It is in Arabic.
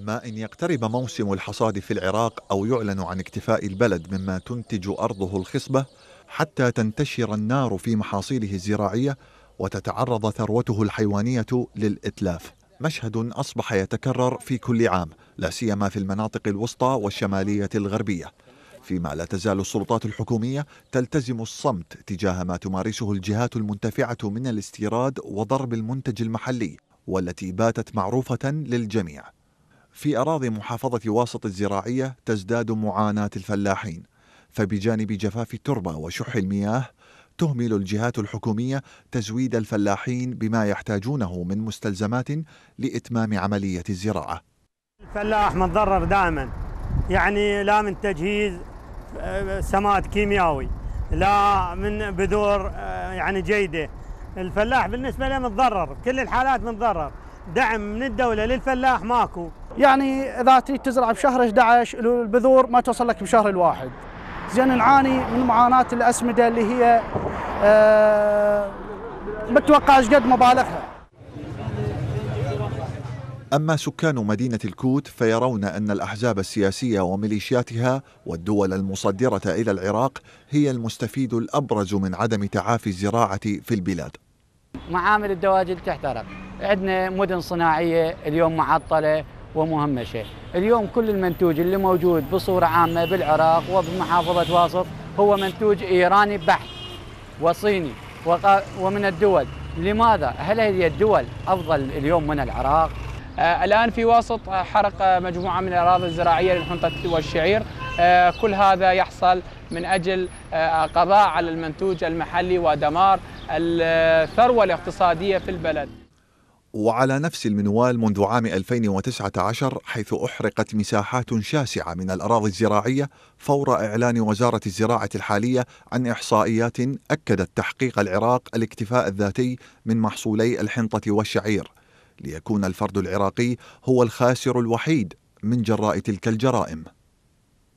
ما إن يقترب موسم الحصاد في العراق أو يعلن عن اكتفاء البلد مما تنتج أرضه الخصبة حتى تنتشر النار في محاصيله الزراعية وتتعرض ثروته الحيوانية للإتلاف مشهد أصبح يتكرر في كل عام لا سيما في المناطق الوسطى والشمالية الغربية فيما لا تزال السلطات الحكومية تلتزم الصمت تجاه ما تمارسه الجهات المنتفعة من الاستيراد وضرب المنتج المحلي والتي باتت معروفة للجميع في أراضي محافظة واسط الزراعية تزداد معاناة الفلاحين فبجانب جفاف التربة وشح المياه تهمل الجهات الحكومية تزويد الفلاحين بما يحتاجونه من مستلزمات لإتمام عملية الزراعة الفلاح متضرر دائما يعني لا من تجهيز آه، سماد كيمياوي لا من بذور آه، يعني جيده الفلاح بالنسبه له متضرر كل الحالات متضرر دعم من الدوله للفلاح ماكو يعني اذا تريد تزرع بشهر 11 البذور ما توصل لك بشهر الواحد زين نعاني من معاناه الاسمده اللي هي أه بتوقع ايش قد مبالغها أما سكان مدينة الكوت فيرون أن الأحزاب السياسية وميليشياتها والدول المصدرة إلى العراق هي المستفيد الأبرز من عدم تعافي الزراعة في البلاد معامل الدواجن تحترق عندنا مدن صناعيه اليوم معطله ومهمشه، اليوم كل المنتوج اللي موجود بصوره عامه بالعراق وبمحافظه واسط هو منتوج ايراني بحت وصيني ومن الدول، لماذا؟ هل هي الدول افضل اليوم من العراق؟ آه، الآن في واسط آه، حرق آه، مجموعة من الأراضي الزراعية للحنطة والشعير كل هذا يحصل من أجل قضاء على المنتوج المحلي ودمار الثروة الاقتصادية في البلد وعلى نفس المنوال منذ عام 2019 حيث احرقت مساحات شاسعه من الاراضي الزراعيه فور اعلان وزاره الزراعه الحاليه عن احصائيات اكدت تحقيق العراق الاكتفاء الذاتي من محصولي الحنطه والشعير ليكون الفرد العراقي هو الخاسر الوحيد من جراء تلك الجرائم